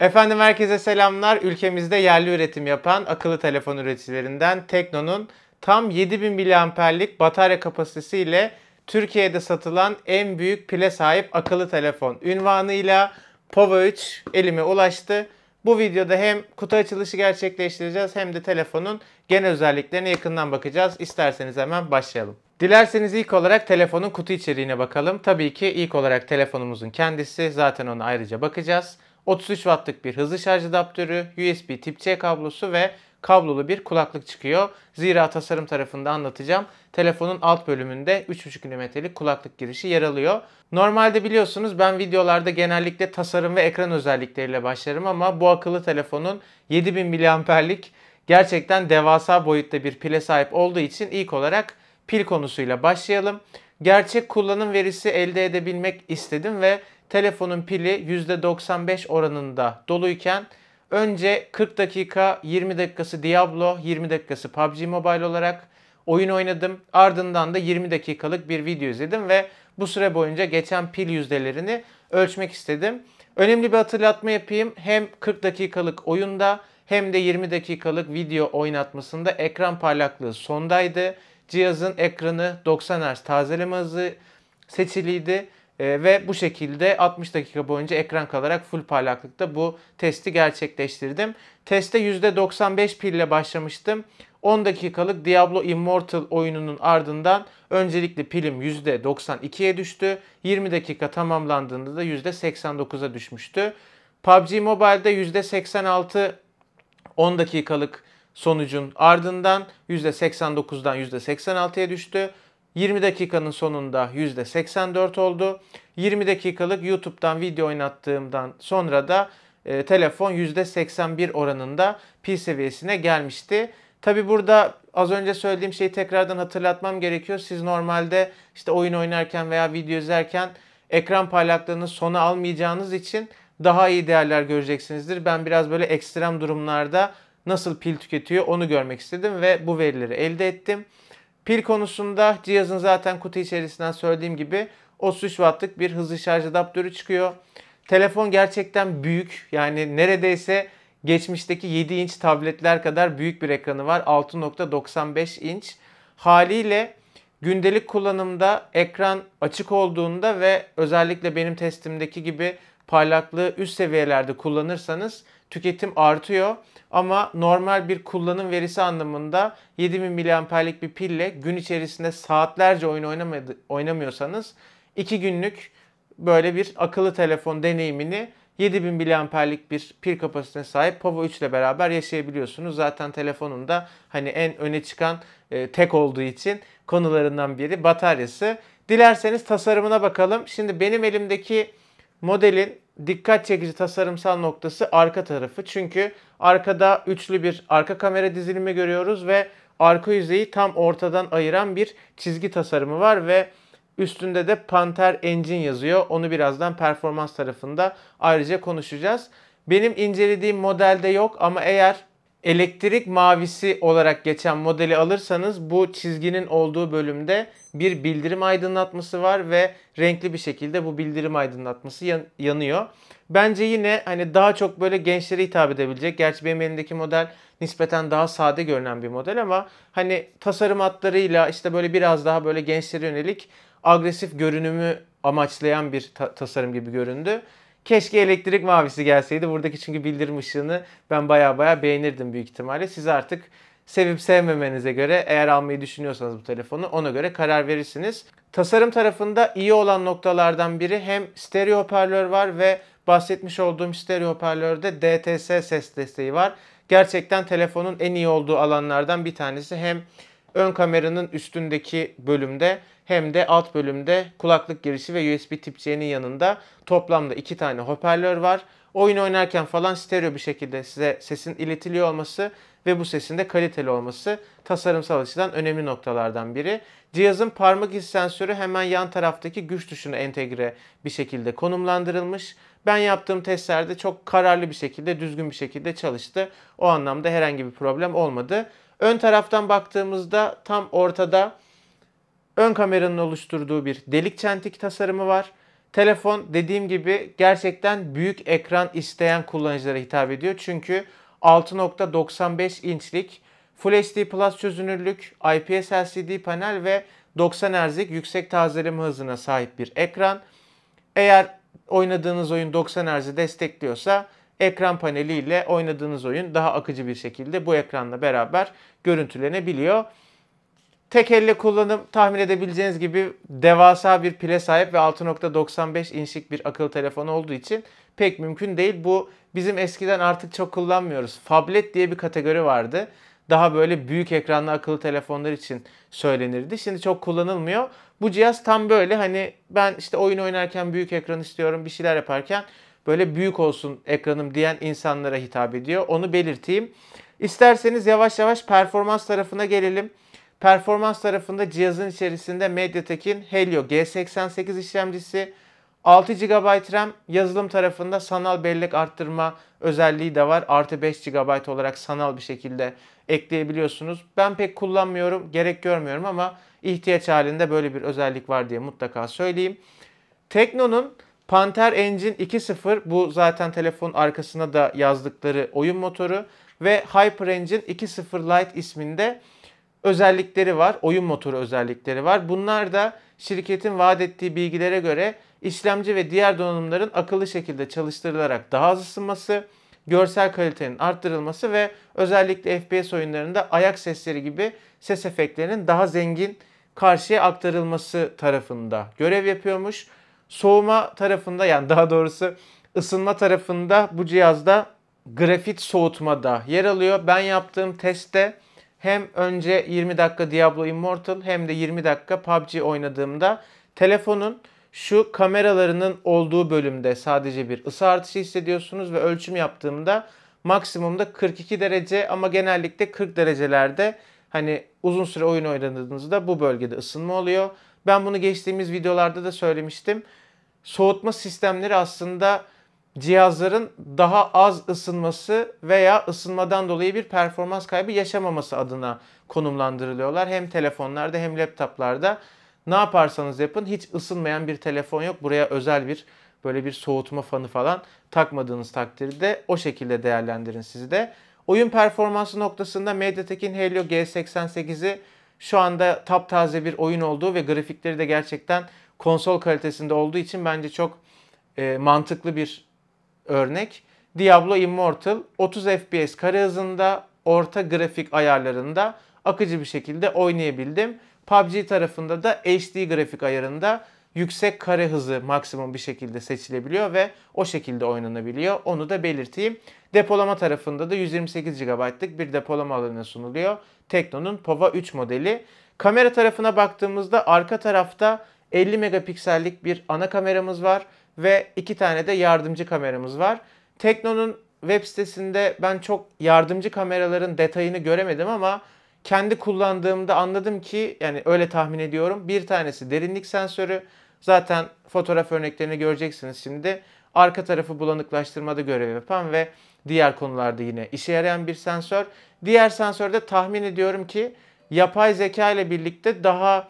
Efendim herkese selamlar. Ülkemizde yerli üretim yapan akıllı telefon üreticilerinden Tekno'nun tam 7000 miliamperlik batarya kapasitesiyle Türkiye'de satılan en büyük pile sahip akıllı telefon ünvanıyla Pova 3 elime ulaştı. Bu videoda hem kutu açılışı gerçekleştireceğiz hem de telefonun genel özelliklerine yakından bakacağız. İsterseniz hemen başlayalım. Dilerseniz ilk olarak telefonun kutu içeriğine bakalım. Tabii ki ilk olarak telefonumuzun kendisi zaten ona ayrıca bakacağız. 33 wattlık bir hızlı şarj adaptörü, USB Tip-C kablosu ve kablolu bir kulaklık çıkıyor. Zira tasarım tarafında anlatacağım. Telefonun alt bölümünde 3.5 mm'lik kulaklık girişi yer alıyor. Normalde biliyorsunuz ben videolarda genellikle tasarım ve ekran özellikleriyle başlarım ama bu akıllı telefonun 7000 mAh'lik gerçekten devasa boyutta bir pile sahip olduğu için ilk olarak pil konusuyla başlayalım. Gerçek kullanım verisi elde edebilmek istedim ve telefonun pili %95 oranında doluyken önce 40 dakika 20 dakikası Diablo 20 dakikası PUBG Mobile olarak oyun oynadım. Ardından da 20 dakikalık bir video izledim ve bu süre boyunca geçen pil yüzdelerini ölçmek istedim. Önemli bir hatırlatma yapayım. Hem 40 dakikalık oyunda hem de 20 dakikalık video oynatmasında ekran parlaklığı sondaydı. Cihazın ekranı 90 Hz tazeleme hızı seçiliydi ee, ve bu şekilde 60 dakika boyunca ekran kalarak full parlaklıkta bu testi gerçekleştirdim. Teste %95 pille başlamıştım. 10 dakikalık Diablo Immortal oyununun ardından öncelikli pilim %92'ye düştü. 20 dakika tamamlandığında da %89'a düşmüştü. PUBG Mobile'de %86 10 dakikalık sonucun ardından %89'dan %86'ya düştü. 20 dakikanın sonunda %84 oldu. 20 dakikalık YouTube'dan video oynattığımdan sonra da e, telefon %81 oranında pil seviyesine gelmişti. Tabi burada az önce söylediğim şeyi tekrardan hatırlatmam gerekiyor. Siz normalde işte oyun oynarken veya video izlerken ekran parlaklığını sona almayacağınız için daha iyi değerler göreceksinizdir. Ben biraz böyle ekstrem durumlarda nasıl pil tüketiyor onu görmek istedim ve bu verileri elde ettim. Pil konusunda cihazın zaten kutu içerisinden söylediğim gibi 33 wattlık bir hızlı şarj adaptörü çıkıyor. Telefon gerçekten büyük. Yani neredeyse geçmişteki 7 inç tabletler kadar büyük bir ekranı var. 6.95 inç. Haliyle gündelik kullanımda ekran açık olduğunda ve özellikle benim testimdeki gibi parlaklığı üst seviyelerde kullanırsanız tüketim artıyor ama normal bir kullanım verisi anlamında 7000 miliamperlik bir pille gün içerisinde saatlerce oyun oynamadı oynamıyorsanız 2 günlük böyle bir akıllı telefon deneyimini 7000 miliamperlik bir pil kapasitesine sahip Povo 3 ile beraber yaşayabiliyorsunuz. Zaten telefonun da hani en öne çıkan e, tek olduğu için konularından biri bataryası. Dilerseniz tasarımına bakalım. Şimdi benim elimdeki modelin dikkat çekici tasarımsal noktası arka tarafı. Çünkü arkada üçlü bir arka kamera dizilimi görüyoruz ve arka yüzeyi tam ortadan ayıran bir çizgi tasarımı var ve üstünde de Panther Engine yazıyor. Onu birazdan performans tarafında ayrıca konuşacağız. Benim incelediğim modelde yok ama eğer elektrik mavisi olarak geçen modeli alırsanız bu çizginin olduğu bölümde bir bildirim aydınlatması var ve renkli bir şekilde bu bildirim aydınlatması yan- yanıyor. Bence yine hani daha çok böyle gençlere hitap edebilecek. Gerçi benim elimdeki model nispeten daha sade görünen bir model ama hani tasarım hatlarıyla işte böyle biraz daha böyle gençlere yönelik agresif görünümü amaçlayan bir ta- tasarım gibi göründü. Keşke elektrik mavisi gelseydi. Buradaki çünkü bildirim ışığını ben baya baya beğenirdim büyük ihtimalle. Siz artık sevip sevmemenize göre eğer almayı düşünüyorsanız bu telefonu ona göre karar verirsiniz. Tasarım tarafında iyi olan noktalardan biri hem stereo hoparlör var ve bahsetmiş olduğum stereo hoparlörde DTS ses desteği var. Gerçekten telefonun en iyi olduğu alanlardan bir tanesi hem ön kameranın üstündeki bölümde hem de alt bölümde kulaklık girişi ve USB tip C'nin yanında toplamda iki tane hoparlör var. Oyun oynarken falan stereo bir şekilde size sesin iletiliyor olması ve bu sesin de kaliteli olması tasarımsal açıdan önemli noktalardan biri. Cihazın parmak izi sensörü hemen yan taraftaki güç tuşuna entegre bir şekilde konumlandırılmış. Ben yaptığım testlerde çok kararlı bir şekilde, düzgün bir şekilde çalıştı. O anlamda herhangi bir problem olmadı. Ön taraftan baktığımızda tam ortada ön kameranın oluşturduğu bir delik çentik tasarımı var. Telefon dediğim gibi gerçekten büyük ekran isteyen kullanıcılara hitap ediyor. Çünkü 6.95 inçlik Full HD Plus çözünürlük, IPS LCD panel ve 90 Hz'lik yüksek tazeleme hızına sahip bir ekran. Eğer oynadığınız oyun 90 Hz'i destekliyorsa ekran paneliyle oynadığınız oyun daha akıcı bir şekilde bu ekranla beraber görüntülenebiliyor. Tek elle kullanım tahmin edebileceğiniz gibi devasa bir pile sahip ve 6.95 inçlik bir akıllı telefon olduğu için pek mümkün değil. Bu bizim eskiden artık çok kullanmıyoruz. Fablet diye bir kategori vardı. Daha böyle büyük ekranlı akıllı telefonlar için söylenirdi. Şimdi çok kullanılmıyor. Bu cihaz tam böyle hani ben işte oyun oynarken büyük ekran istiyorum bir şeyler yaparken böyle büyük olsun ekranım diyen insanlara hitap ediyor. Onu belirteyim. İsterseniz yavaş yavaş performans tarafına gelelim. Performans tarafında cihazın içerisinde MediaTek'in Helio G88 işlemcisi, 6 GB RAM yazılım tarafında sanal bellek arttırma özelliği de var. Artı 5 GB olarak sanal bir şekilde ekleyebiliyorsunuz. Ben pek kullanmıyorum, gerek görmüyorum ama ihtiyaç halinde böyle bir özellik var diye mutlaka söyleyeyim. Tekno'nun Panther Engine 2.0 bu zaten telefon arkasına da yazdıkları oyun motoru ve Hyper Engine 2.0 Lite isminde özellikleri var. Oyun motoru özellikleri var. Bunlar da şirketin vaat ettiği bilgilere göre işlemci ve diğer donanımların akıllı şekilde çalıştırılarak daha az ısınması, görsel kalitenin arttırılması ve özellikle FPS oyunlarında ayak sesleri gibi ses efektlerinin daha zengin karşıya aktarılması tarafında görev yapıyormuş. Soğuma tarafında yani daha doğrusu ısınma tarafında bu cihazda grafit soğutma da yer alıyor. Ben yaptığım testte hem önce 20 dakika Diablo Immortal hem de 20 dakika PUBG oynadığımda telefonun şu kameralarının olduğu bölümde sadece bir ısı artışı hissediyorsunuz ve ölçüm yaptığımda maksimumda 42 derece ama genellikle 40 derecelerde hani uzun süre oyun oynadığınızda bu bölgede ısınma oluyor. Ben bunu geçtiğimiz videolarda da söylemiştim soğutma sistemleri aslında cihazların daha az ısınması veya ısınmadan dolayı bir performans kaybı yaşamaması adına konumlandırılıyorlar. Hem telefonlarda hem laptoplarda ne yaparsanız yapın hiç ısınmayan bir telefon yok. Buraya özel bir böyle bir soğutma fanı falan takmadığınız takdirde o şekilde değerlendirin sizi de. Oyun performansı noktasında MediaTek'in Helio G88'i şu anda taptaze bir oyun olduğu ve grafikleri de gerçekten konsol kalitesinde olduğu için bence çok e, mantıklı bir örnek. Diablo Immortal 30 FPS kare hızında orta grafik ayarlarında akıcı bir şekilde oynayabildim. PUBG tarafında da HD grafik ayarında yüksek kare hızı maksimum bir şekilde seçilebiliyor ve o şekilde oynanabiliyor. Onu da belirteyim. Depolama tarafında da 128 GB'lık bir depolama alanı sunuluyor. Tekno'nun Pova 3 modeli. Kamera tarafına baktığımızda arka tarafta 50 megapiksellik bir ana kameramız var ve iki tane de yardımcı kameramız var. Tekno'nun web sitesinde ben çok yardımcı kameraların detayını göremedim ama kendi kullandığımda anladım ki yani öyle tahmin ediyorum. Bir tanesi derinlik sensörü. Zaten fotoğraf örneklerini göreceksiniz şimdi. Arka tarafı bulanıklaştırmada görev yapan ve diğer konularda yine işe yarayan bir sensör. Diğer sensörde tahmin ediyorum ki yapay zeka ile birlikte daha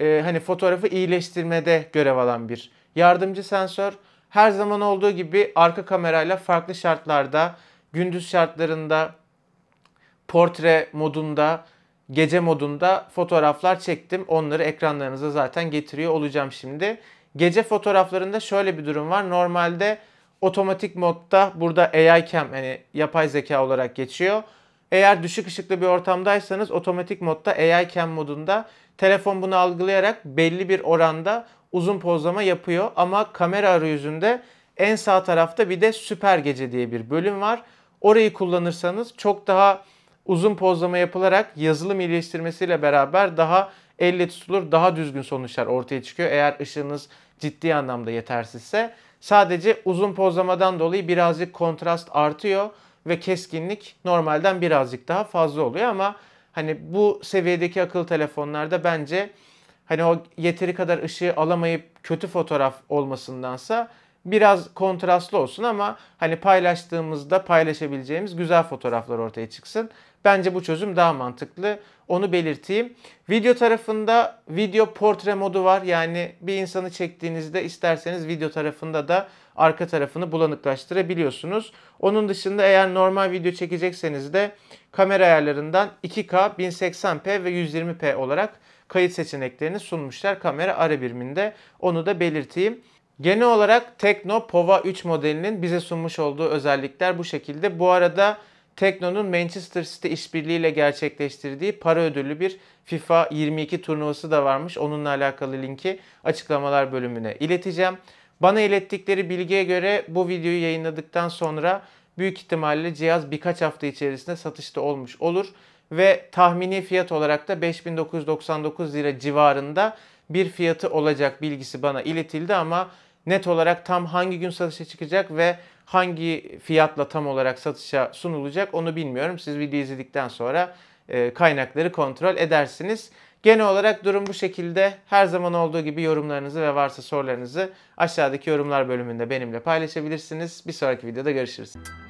e, hani fotoğrafı iyileştirmede görev alan bir yardımcı sensör. Her zaman olduğu gibi arka kamerayla farklı şartlarda, gündüz şartlarında, portre modunda gece modunda fotoğraflar çektim. Onları ekranlarınıza zaten getiriyor olacağım şimdi. Gece fotoğraflarında şöyle bir durum var. Normalde otomatik modda burada AI cam yani yapay zeka olarak geçiyor. Eğer düşük ışıklı bir ortamdaysanız otomatik modda AI cam modunda telefon bunu algılayarak belli bir oranda uzun pozlama yapıyor. Ama kamera arayüzünde en sağ tarafta bir de süper gece diye bir bölüm var. Orayı kullanırsanız çok daha uzun pozlama yapılarak yazılım iyileştirmesiyle beraber daha elle tutulur, daha düzgün sonuçlar ortaya çıkıyor. Eğer ışığınız ciddi anlamda yetersizse sadece uzun pozlamadan dolayı birazcık kontrast artıyor ve keskinlik normalden birazcık daha fazla oluyor ama hani bu seviyedeki akıllı telefonlarda bence hani o yeteri kadar ışığı alamayıp kötü fotoğraf olmasındansa biraz kontrastlı olsun ama hani paylaştığımızda paylaşabileceğimiz güzel fotoğraflar ortaya çıksın. Bence bu çözüm daha mantıklı. Onu belirteyim. Video tarafında video portre modu var. Yani bir insanı çektiğinizde isterseniz video tarafında da arka tarafını bulanıklaştırabiliyorsunuz. Onun dışında eğer normal video çekecekseniz de kamera ayarlarından 2K, 1080p ve 120p olarak kayıt seçeneklerini sunmuşlar kamera ara biriminde. Onu da belirteyim. Genel olarak Tekno Pova 3 modelinin bize sunmuş olduğu özellikler bu şekilde. Bu arada Tekno'nun Manchester City işbirliğiyle gerçekleştirdiği para ödüllü bir FIFA 22 turnuvası da varmış. Onunla alakalı linki açıklamalar bölümüne ileteceğim. Bana ilettikleri bilgiye göre bu videoyu yayınladıktan sonra büyük ihtimalle cihaz birkaç hafta içerisinde satışta olmuş olur ve tahmini fiyat olarak da 5999 lira civarında bir fiyatı olacak bilgisi bana iletildi ama net olarak tam hangi gün satışa çıkacak ve hangi fiyatla tam olarak satışa sunulacak onu bilmiyorum. Siz video izledikten sonra e, kaynakları kontrol edersiniz. Genel olarak durum bu şekilde. Her zaman olduğu gibi yorumlarınızı ve varsa sorularınızı aşağıdaki yorumlar bölümünde benimle paylaşabilirsiniz. Bir sonraki videoda görüşürüz.